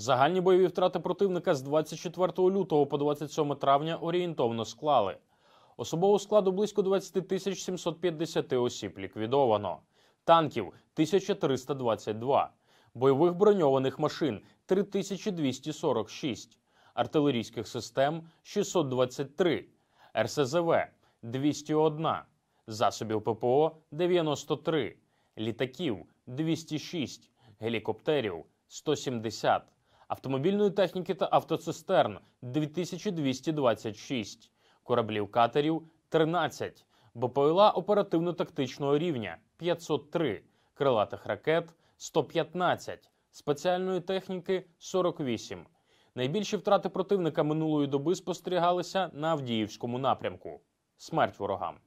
Загальні бойові втрати противника з 24 лютого по 27 травня орієнтовно склали. Особового складу близько 20 тисяч 750 осіб ліквідовано, танків 1322, бойових броньованих машин 3246, артилерійських систем 623, РСЗВ 201, засобів ППО 93, літаків 206, гелікоптерів 170 автомобільної техніки та автоцистерн 2226, кораблів катерів 13, БПЛА оперативно-тактичного рівня 503, крилатих ракет 115, спеціальної техніки 48. Найбільші втрати противника минулої доби спостерігалися на Авдіївському напрямку. Смерть ворогам.